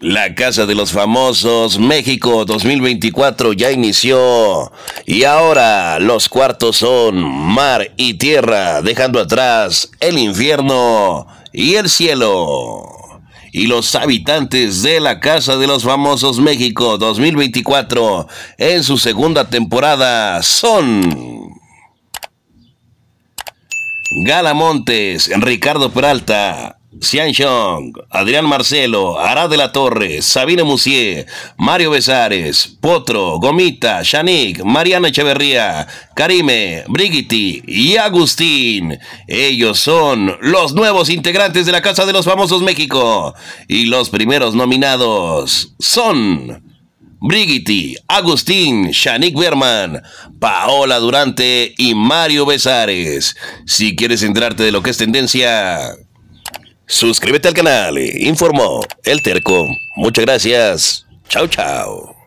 La Casa de los Famosos México 2024 ya inició y ahora los cuartos son mar y tierra, dejando atrás el infierno y el cielo. Y los habitantes de la Casa de los Famosos México 2024 en su segunda temporada son... Gala Montes, Ricardo Peralta, Xian Adrián Marcelo, Arad de la Torre, Sabine Musier, Mario Besares, Potro, Gomita, Yannick, Mariana Echeverría, Karime, Brigitte y Agustín. Ellos son los nuevos integrantes de la Casa de los Famosos México. Y los primeros nominados son... Brigitte, Agustín, Shanik Berman, Paola Durante y Mario Besares. Si quieres entrarte de lo que es tendencia, Suscríbete al canal, informó El Terco. Muchas gracias. Chao, chao.